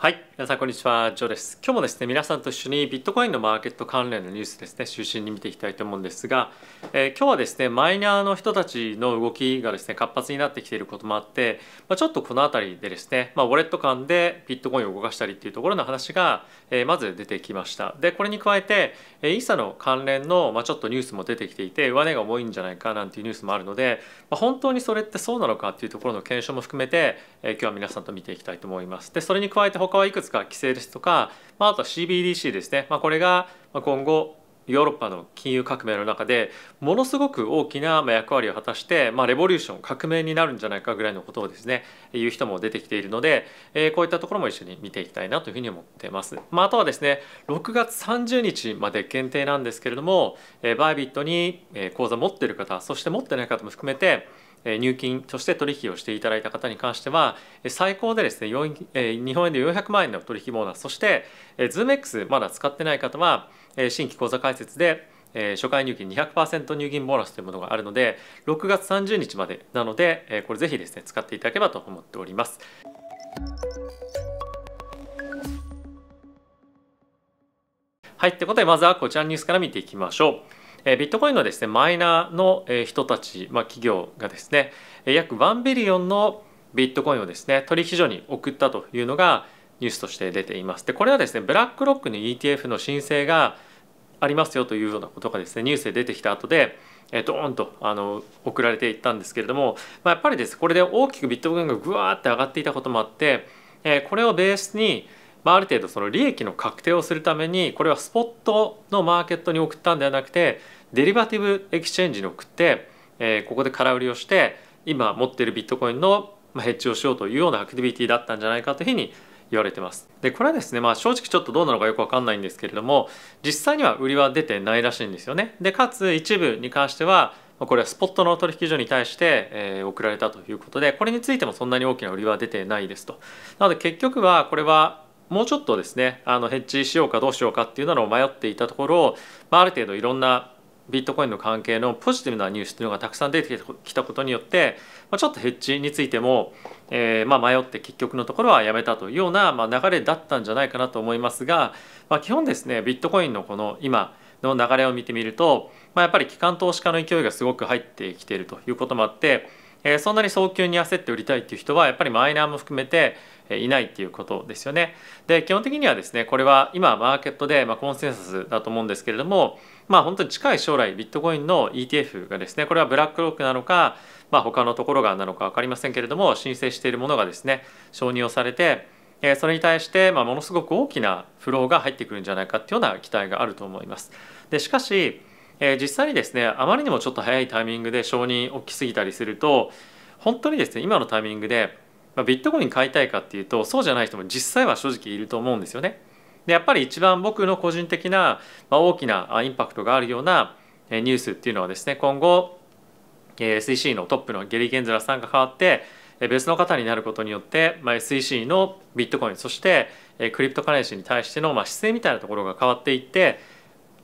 はい皆さんこんにちはジョーです今日もですね皆さんと一緒にビットコインのマーケット関連のニュースですね中心に見ていきたいと思うんですが、えー、今日はですねマイナーの人たちの動きがですね活発になってきていることもあって、まあ、ちょっとこの辺りでですね、まあ、ウォレット間でビットコインを動かしたりっていうところの話が、えー、まず出てきましたでこれに加えて、えー、イーサの関連の、まあ、ちょっとニュースも出てきていて上値が重いんじゃないかなんていうニュースもあるので、まあ、本当にそれってそうなのかっていうところの検証も含めて、えー、今日は皆さんと見ていきたいと思いますでそれに加えて他はいくつか規制ですとか、まあ、あとは CBDC ですね、まあ、これが今後ヨーロッパの金融革命の中でものすごく大きな役割を果たして、まあ、レボリューション革命になるんじゃないかぐらいのことをですね言う人も出てきているので、えこういったところも一緒に見ていきたいなというふうに思ってます、まあ、あとはですね6月30日まで限定なんですけれども、えバイビットに口座持ってる方そして持ってない方も含めて入金として取引をしていただいた方に関しては最高でですね日本円で400万円の取引ボーナスそして ZoomX まだ使ってない方は新規口座開設で初回入金200%入金ボーナスというものがあるので6月30日までなのでこれぜひですね使っていただければと思っております。はい、ということでまずはこちらのニュースから見ていきましょう。えビットコインのですねマイナーの人たち、まあ、企業がですね約1ビリオンのビットコインをですね取引所に送ったというのがニュースとして出ています。でこれはですねブラックロックに ETF の申請がありますよというようなことがですねニュースで出てきた後でドーンとあの送られていったんですけれども、まあ、やっぱりですこれで大きくビットコインがぐわーって上がっていたこともあってこれをベースにまあ、ある程度その利益の確定をするためにこれはスポットのマーケットに送ったんではなくてデリバティブエクスチェンジに送って、えー、ここで空売りをして今持っているビットコインのヘッジをしようというようなアクティビティだったんじゃないかというふうに言われてます。でこれはですね、まあ、正直ちょっとどうなのかよく分かんないんですけれども実際には売りは出てないらしいんですよね。でかつ一部に関してはこれはスポットの取引所に対して、え送られたということでこれについてもそんなに大きな売りは出てないですと。なので結局はこれはもうちょっとですねあのヘッジしようかどうしようかっていうのを迷っていたところ、まあ、ある程度いろんなビットコインの関係のポジティブなニュースというのがたくさん出てきたことによって、まあ、ちょっとヘッジについても、えー、まあ、迷って結局のところはやめたというような、まあ、流れだったんじゃないかなと思いますが、まあ、基本ですねビットコインのこの今の流れを見てみると、まやっぱり機関投資家の勢いがすごく入ってきているということもあってえそんなに早急に焦って売りたいっていう人はやっぱりマイナーも含めていないっていうことですよね。で基本的にはですねこれは今マーケットで、まコンセンサスだと思うんですけれどもまあ本当に近い将来ビットコインの ETF がですねこれはブラックロックなのか、まあ、他のところがなのか分かりませんけれども申請しているものがですね承認をされてそれに対して、まものすごく大きなフローが入ってくるんじゃないかっていうような期待があると思います。でしかしえー、実際にですねあまりにもちょっと早いタイミングで承認大きすぎたりすると本当にですね今のタイミングで、まあ、ビットコイン買いたいかっていうとそうじゃない人も実際は正直いると思うんですよね。でやっぱり一番僕の個人的な、まあ、大きなインパクトがあるようなニュースっていうのはですね今後 SEC のトップのゲリー・ゲンズラさんが変わって別の方になることによって、まあ、SEC のビットコインそしてクリプトカレンシーに対しての、ま姿勢みたいなところが変わっていって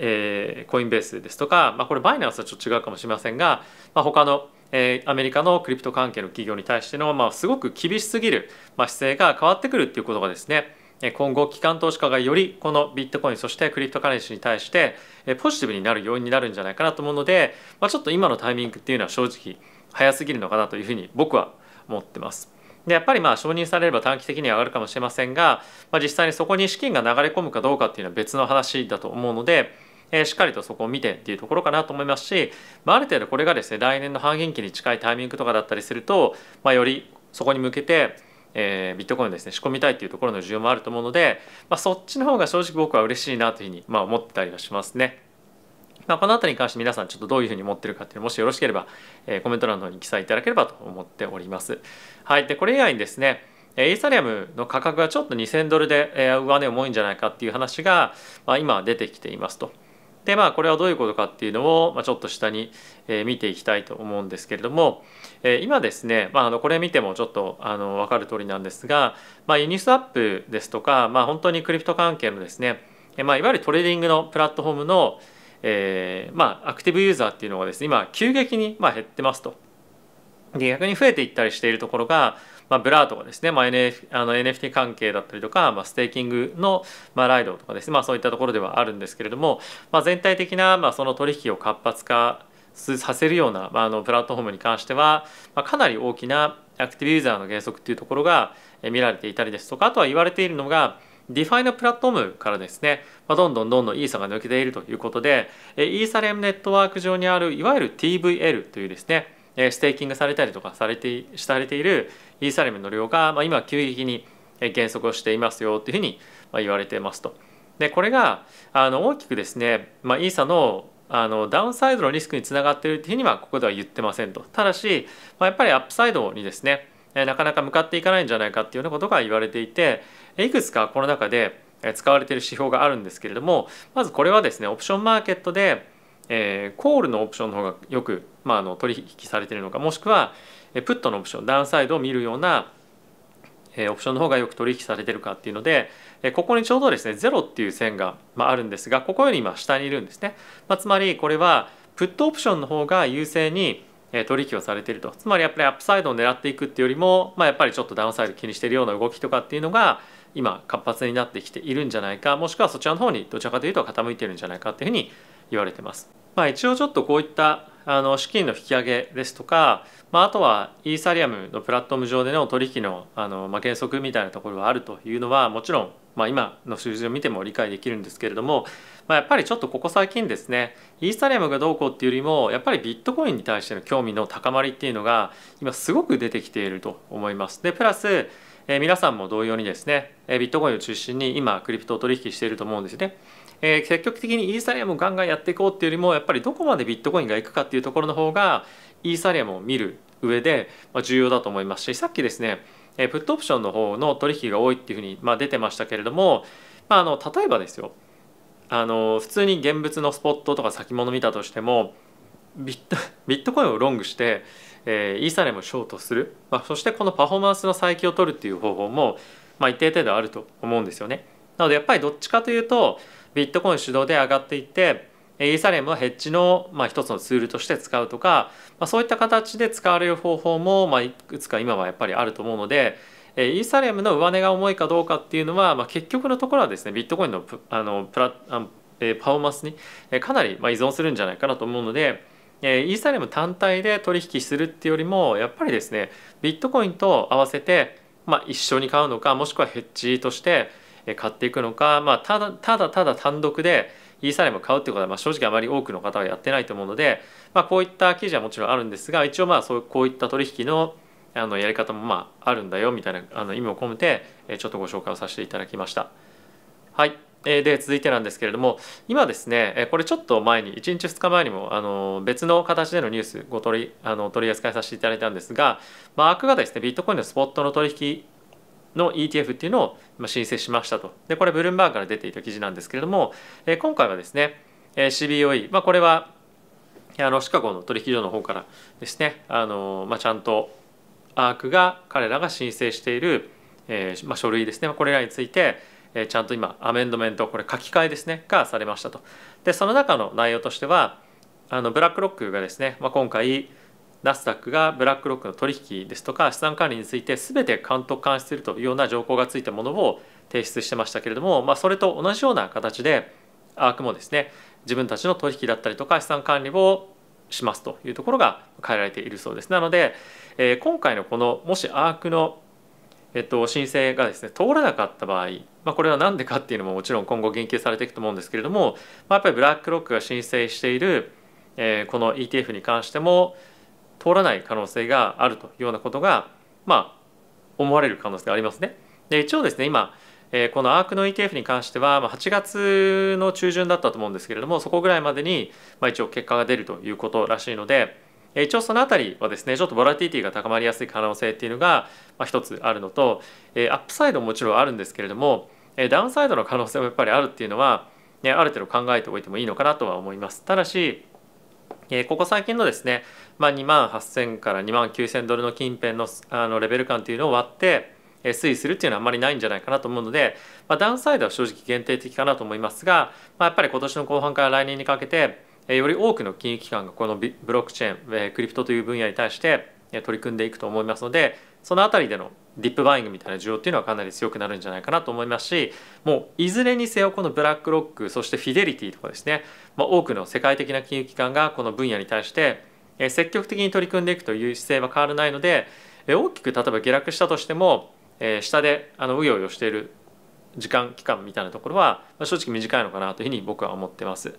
えー、コインベースですとか、まあ、これバイナンスはちょっと違うかもしれませんが、まあ、他の、えー、アメリカのクリプト関係の企業に対しての、まあ、すごく厳しすぎる、まあ、姿勢が変わってくるっていうことがですね今後機関投資家がよりこのビットコインそしてクリプトカレンシーに対してポジティブになる要因になるんじゃないかなと思うので、まあ、ちょっと今のタイミングっていうのは正直早すぎるのかなというふうに僕は思ってます。でやっぱりまあ承認されれば短期的には上がるかもしれませんが、まあ、実際にそこに資金が流れ込むかどうかっていうのは別の話だと思うので、えしっかりとそこを見てっていうところかなと思いますし、まあ、ある程度これがですね来年の半減期に近いタイミングとかだったりすると、まあ、よりそこに向けてえー、ビットコインをですね仕込みたいっていうところの需要もあると思うので、まあ、そっちの方が正直僕は嬉しいなというふうに、まあ、思ったりはしますね。まあ、この辺りに関して皆さんちょっとどういうふうに思ってるかっていうのもしよろしければ、えー、コメント欄の方に記載いただければと思っております。はい、でこれ以外にですねイーサリアムの価格がちょっと2000ドルで上値重いんじゃないかっていう話が、まあ、今出てきていますと。でまあこれはどういうことかっていうのを、まちょっと下に、え見ていきたいと思うんですけれども、え今ですね、まあ、のこれ見てもちょっとあの分かる通りなんですが、まあ、ユニスアップですとか、まあ、本当にクリプト関係のですね、えまあ、いわゆるトレーディングのプラットフォームの、えー、まあ、アクティブユーザーっていうのがですね今急激にま減ってますと。で逆に増えていったりしているところが、まあ、ブラーとかですね、まあ NF、あの NFT 関係だったりとか、まあ、ステーキングの、まあ、ライドとかですね、まあ、そういったところではあるんですけれども、まあ、全体的な、まあ、その取引を活発化させるような、まあ、あのプラットフォームに関しては、まあ、かなり大きなアクティブユーザーの原則っていうところが見られていたりですとかあとは言われているのがディファイのプラットフォームからですね、まあ、どんどんどんどんイーサが抜けているということでイーサレムネットワーク上にあるいわゆる TVL というですねステーキングされたりとかされてされているイーサレムの量が、まあ、今急激に減速をしていますよというふうに言われていますと。でこれがあの大きくですね、まあ、イーサのあのダウンサイドのリスクにつながっているというふうにはここでは言ってませんと。ただし、まあ、やっぱりアップサイドにですねなかなか向かっていかないんじゃないかっていうようなことが言われていていくつかこの中で使われている指標があるんですけれどもまずこれはですねオプションマーケットでえー、コールのオプションの方がよく、まあ、あの取引されているのかもしくは、えプットのオプションダウンサイドを見るような、えオプションの方がよく取引されてるかっていうので、えここにちょうどですね0っていう線が、まあ、るんですがここより今下にいるんですね、まあ、つまりこれはプットオプションの方が優勢に取引をされているとつまりやっぱりアップサイドを狙っていくっていうよりも、まあ、やっぱりちょっとダウンサイド気にしているような動きとかっていうのが今活発になってきているんじゃないかもしくはそちらの方にどちらかというと傾いてるんじゃないかっていうふうに言われてます。まあ、一応ちょっとこういったあの資金の引き上げですとか、まあ、あとはイーサリアムのプラットフォーム上での取引のあの、まあ、原則みたいなところがあるというのはもちろん、まあ、今の数字を見ても理解できるんですけれども、まあ、やっぱりちょっとここ最近ですねイーサリアムがどうこうっていうよりもやっぱりビットコインに対しての興味の高まりっていうのが今すごく出てきていると思います。でプラスえ皆さんも同様にですね、えビットコインを中心に今クリプトを取引していると思うんですね。えー、積極的にイーサリアムをガンガンやっていこうっていうよりもやっぱりどこまでビットコインがいくかっていうところの方がイーサリアムを見る上で重要だと思いますしさっきですねプットオプションの方の取引が多いっていうふうにまあ出てましたけれども、まあ、あの例えばですよあの普通に現物のスポットとか先物見たとしてもビット ビットコインをロングして、えー、イーサリアムをショートする、まあ、そしてこのパフォーマンスの再起を取るっていう方法も、まあ、一定程度あると思うんですよね。なのでやっぱりどっちかというとビットコイン主導で上がっていってイーサリアムはヘッジの、まあ、一つのツールとして使うとか、まあ、そういった形で使われる方法も、まあ、いくつか今はやっぱりあると思うのでイーサリアムの上値が重いかどうかっていうのは、まあ、結局のところはですねビットコインのあのプラあのパフォーマンスにかなり依存するんじゃないかなと思うので。イーサリアム単体で取引するっていうよりもやっぱりですねビットコインと合わせて、まあ、一緒に買うのかもしくはヘッジとして買っていくのか、まあ、ただただただ単独でイーサリアム買うってことは、まあ、正直あまり多くの方はやってないと思うので、まあ、こういった記事はもちろんあるんですが一応まあそうこういった取引のあのやり方もまああるんだよみたいなあの意味を込めてちょっとご紹介をさせていただきました。はいで続いてなんですけれども今ですねこれちょっと前に1日2日前にもあの別の形でのニュースご取りあの取り扱いさせていただいたんですが、マークがですねビットコインのスポットの取引の ETF っていうのを申請しましたとでこれブルームバーグから出ていた記事なんですけれども、え今回はですね CBOE、まあ、これはあのシカゴの取引所の方からですねあの、まあ、ちゃんとアークが彼らが申請している、えーまあ、書類ですねこれらについて、えー、ちゃんと今アメンドメントこれ書き換えですねがされましたとでその中の内容としてはあのブラックロックがですね、まあ、今回ナスダックがブラックロックの取引ですとか資産管理について全て監督監視するというような条項がついたものを提出してましたけれども、まあ、それと同じような形でアークもですね自分たちの取引だったりとか資産管理をしますというところが変えられているそうです。なので、えー、今回のこのもしアークのえっと、申請がですね通らなかった場合、まあ、これは何でかっていうのももちろん今後言及されていくと思うんですけれども、まあ、やっぱりブラックロックが申請している、えー、この ETF に関しても、通らない可能性があるというようなことが、まあ、思われる可能性がありますね。で一応ですね今えこのアークの ETF に関しては、ま8月の中旬だったと思うんですけれどもそこぐらいまでに、ま一応結果が出るということらしいので、え一応その辺りはですねちょっとボラティティが高まりやすい可能性っていうのが、ま1つあるのと、えアップサイドももちろんあるんですけれども、えダウンサイドの可能性もやっぱりあるっていうのは、ね、ある程度考えておいてもいいのかなとは思います。ただしえここ最近のですね、まあ、2万8000から2万9000ドルの近辺のあのレベル感というのを割って、え推移するっていうのはあんまりないんじゃないかなと思うので、まあ、ダウンサイドは正直限定的かなと思いますが、まあ、やっぱり今年の後半から来年にかけて、えより多くの金融機関がこのブロックチェーン、えクリプトという分野に対して取り組んでいくと思いますのでその辺りでのディップバイングみたいな需要っていうのはかなり強くなるんじゃないかなと思いますしもういずれにせよこのブラックロックそしてフィデリティとかですね、まあ、多くの世界的な金融機関がこの分野に対して積極的に取り組んでいくという姿勢は変わらないので大きく例えば下落したとしても下であのうようよしている時間期間みたいなところは正直短いのかなというふうに僕は思ってます。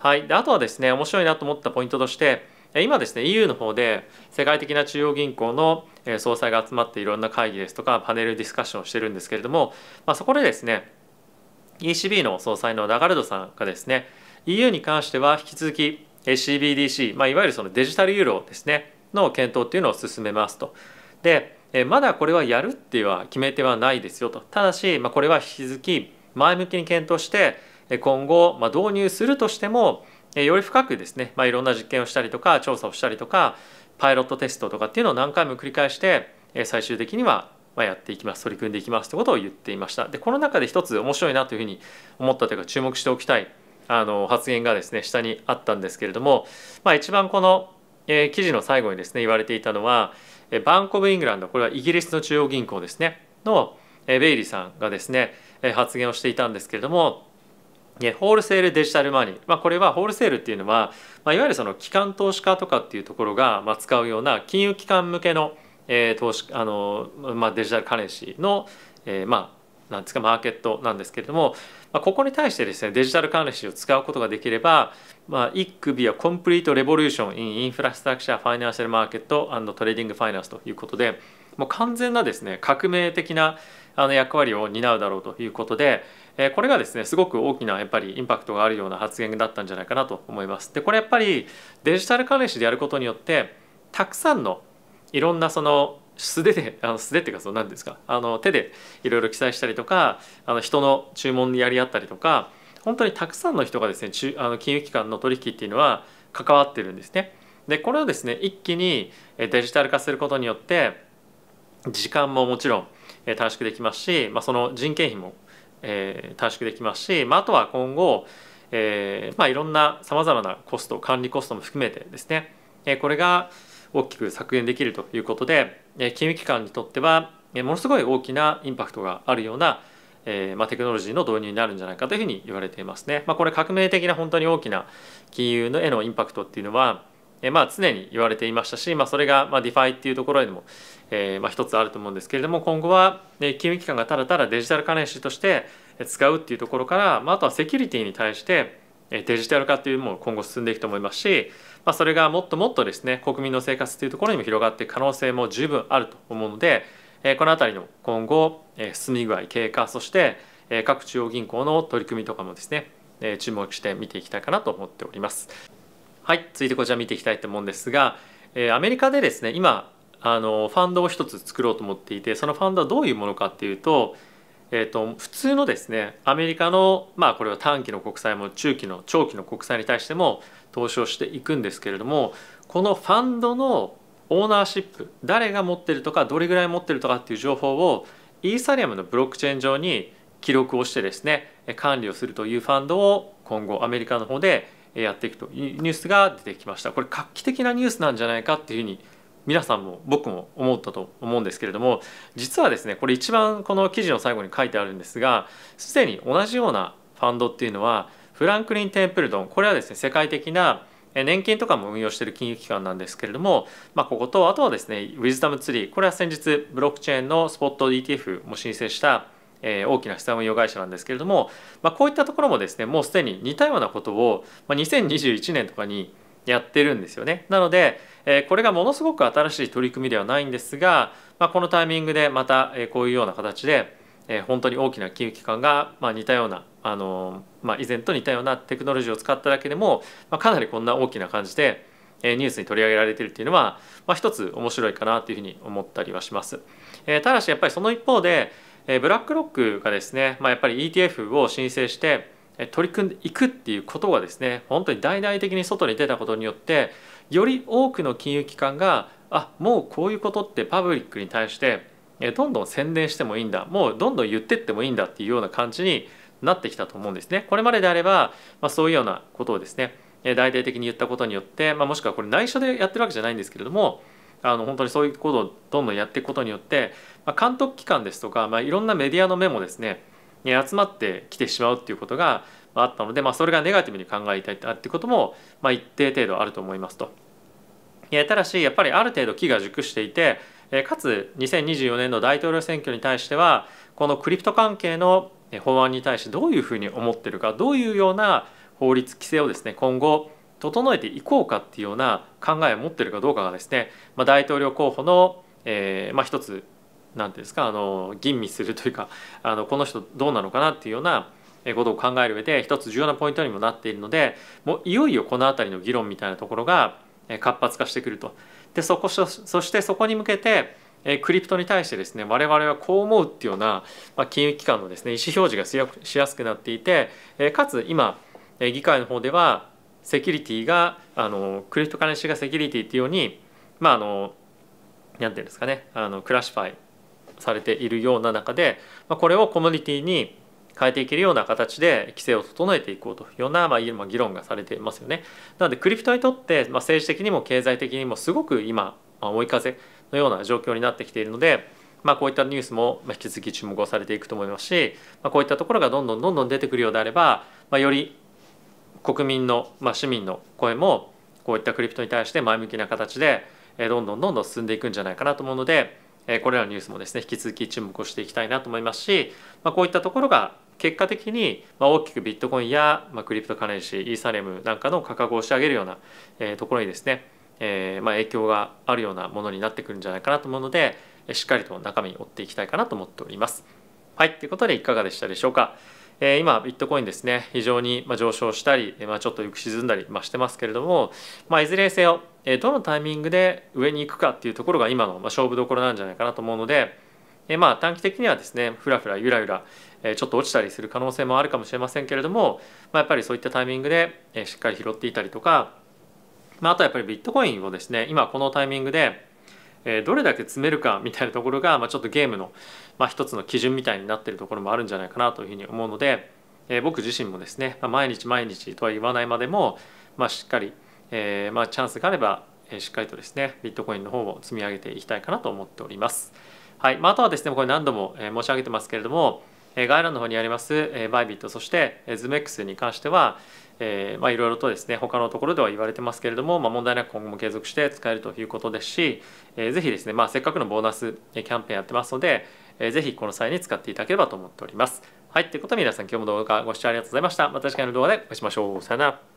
はい、であとはですね面白いなと思ったポイントとして今ですね EU の方で世界的な中央銀行の総裁が集まっていろんな会議ですとかパネルディスカッションをしてるんですけれども、まあ、そこでですね ECB の総裁のダガルドさんがですね EU に関しては引き続き CBDC、まあ、いわゆるそのデジタルユーロですねの検討っていうのを進めますと。でまだこれはやるっていうは決めてはないですよとただし、まあ、これは引き続き前向きに検討して今後、まあ、導入するとしてもより深くですね、まあ、いろんな実験をしたりとか調査をしたりとかパイロットテストとかっていうのを何回も繰り返して最終的にはやっていきます取り組んでいきますということを言っていましたでこの中で一つ面白いなというふうに思ったというか注目しておきたいあの発言がですね下にあったんですけれども、まあ、一番この、え記事の最後にですね言われていたのは、えバンコブ・イングランドこれはイギリスの中央銀行ですねの、えベイリーさんがですね、え発言をしていたんですけれどもホールセールデジタルマニー、まあ、これはホールセールっていうのは、まあ、いわゆるその機関投資家とかっていうところが、ま使うような金融機関向けの、えー、投資あの、まあ、デジタルカレンシーの、えー、まあなんですかマーケットなんですけれども、まあ、ここに対してですねデジタルカレンシーを使うことができれば、まあ、一首はコンプリートレボリューションインインフラストラクチャーファイナンシャルマーケットトレーディングファイナンスということでもう完全なですね革命的なあの役割を担うだろうということで、えこれがですねすごく大きなやっぱりインパクトがあるような発言だったんじゃないかなと思います。でこれやっぱりデジタル関連でやることによってたくさんのいろんなその素手であの素手っていうかその何ですかあの手でいろいろ記載したりとかあの人の注文にやり合ったりとか本当にたくさんの人がですねあの金融機関の取引っていうのは関わってるんですね。でこれをですね一気にデジタル化することによって時間ももちろん、え短縮できますし、まあ、その人件費も、え短縮できますし、まあ、あとは今後、えーまあ、いろんなさまざまなコスト管理コストも含めてですね、えこれが大きく削減できるということで、え金融機関にとっては、えものすごい大きなインパクトがあるような、えまテクノロジーの導入になるんじゃないかというふうに言われていますね。まあ、これ革命的な本当に大きな金融のへのインパクトっていうのは、えまあ、常に言われていましたし、まあ、それが、まディファイっていうところにもえーまあ、つあると思うんですけれども今後は、ね、金融機関がただただデジタルシーとして使うっていうところから、まあ、あとはセキュリティに対してデジタル化っていうのも今後進んでいくと思いますし、まあ、それがもっともっとですね国民の生活というところにも広がっていく可能性も十分あると思うのでこの辺りの今後進み具合経過そして各中央銀行の取り組みとかもですね注目して見ていきたいかなと思っております。はい続いてこちら見ていきたいと思うんですがアメリカでですね今あのファンドを一つ作ろうと思っていてそのファンドはどういうものかっていうと,、えーと、普通のですねアメリカのまあこれは短期の国債も中期の長期の国債に対しても投資をしていくんですけれどもこのファンドのオーナーシップ誰が持ってるとかどれぐらい持ってるとかっていう情報をイーサリアムのブロックチェーン上に記録をしてですね管理をするというファンドを今後アメリカの方でやっていくというニュースが出てきましたこれ画期的なニュースなんじゃないかっていうふうに皆さんも僕も思ったと思うんですけれども実はですねこれ一番この記事の最後に書いてあるんですがすでに同じようなファンドっていうのはフランクリン・テンプルドンこれはですね世界的な年金とかも運用している金融機関なんですけれども、まあ、こことあとはですねウィズダムツリーこれは先日ブロックチェーンのスポット ETF も申請したえ大きな資産運用会社なんですけれども、まあ、こういったところもですねもうすでに似たようなことを、まあ、2021年とかにやってるんですよね。なのでこれがものすごく新しい取り組みではないんですが、まあ、このタイミングでまたこういうような形で本当に大きな金融機関が似たようなあの、まあ、以前と似たようなテクノロジーを使っただけでもかなりこんな大きな感じでニュースに取り上げられてるっていうのは、まあ、一つ面白いかなというふうに思ったりはします。ただしやっぱりその一方でブラックロックがですね、まあ、やっぱり ETF を申請して取り組んでいくっていうことがですね本当に大々的に外に出たことによってより多くの金融機関があもうこういうことってパブリックに対してどんどん宣伝してもいいんだもうどんどん言ってってもいいんだっていうような感じになってきたと思うんですね。これまでであれば、まあ、そういうようなことをですね大々的に言ったことによって、まあ、もしくはこれ内緒でやってるわけじゃないんですけれどもあの本当にそういうことをどんどんやっていくことによって、まあ、監督機関ですとか、まあ、いろんなメディアの目もですねに集まってきてしまうっていうことがあったので、まあ、それがネガティブに考えたいってことも、まあ、一定程度あると思いますと。ただしやっぱりある程度木が熟していてかつ2024年の大統領選挙に対してはこのクリプト関係の法案に対してどういうふうに思ってるかどういうような法律規制をですね今後整えていこうかっていうような考えを持ってるかどうかがですね、まあ、大統領候補の、えーまあ、一つ何ていうんですかあの吟味するというか あのこの人どうなのかなっていうようなことを考える上で一つ重要なポイントにもなっているのでもういよいよこの辺りの議論みたいなところが活発化してくると。でそこそしてそこに向けてクリプトに対してですね我々はこう思うっていうような、まあ、金融機関のですね意思表示がしやすくなっていてかつ今議会の方ではセキュリティがあのクリプトカシーがセキュリティっていうようにまああの何て言うんですかねあのクラシファイされているような中で、まあ、これをコミュニティに変えていけるような形で規制を整えていこうというような、まあ、議論がされていますよね。なのでクリプトにとって、まあ、政治的にも経済的にもすごく今、まあ、追い風のような状況になってきているので、まあ、こういったニュースも引き続き注目をされていくと思いますし、まあ、こういったところがどんどんどんどん出てくるようであれば、まあ、より国民の、まあ、市民の声もこういったクリプトに対して前向きな形でどんどんどんどん進んでいくんじゃないかなと思うので。これらのニュースもですね引き続き注目をしていきたいなと思いますし、まあ、こういったところが結果的に大きくビットコインやクリプトカレンシーイーサレムなんかの価格を押し上げるようなところにですねまあ影響があるようなものになってくるんじゃないかなと思うのでしっかりと中身追っていきたいかなと思っております。はいということでいかがでしたでしょうか。え今ビットコインですね非常に上昇したり、まあ、ちょっとよく沈んだり、ましてますけれども、まあ、いずれにせよ、えどのタイミングで上に行くかっていうところが今の、ま勝負どころなんじゃないかなと思うので、えまあ短期的にはですねふらふらゆらゆら、えちょっと落ちたりする可能性もあるかもしれませんけれども、まあ、やっぱりそういったタイミングで、えしっかり拾っていたりとか、まあ、あとはやっぱりビットコインをですね今このタイミングでえどれだけ詰めるかみたいなところが、まちょっとゲームの、ま一つの基準みたいになってるところもあるんじゃないかなというふうに思うので、え僕自身もですね、ま毎日毎日とは言わないまでも、まあ、しっかり、えまチャンスがあれば、えしっかりとですねビットコインの方を積み上げていきたいかなと思っております。はいまあ、あとはですねこれ何度も申し上げてますけれども概要欄の方にありますバイビットそしてズメックスに関しては、えまいろいろとですね他のところでは言われてますけれども、まあ、問題なく今後も継続して使えるということですし、えー、ぜひですね、まあ、せっかくのボーナスキャンペーンやってますので、えー、ぜひこの際に使っていただければと思っております。はい、ということで皆さん今日も動画ご視聴ありがとうございました。また次回の動画でお会いしましょう。さよなら。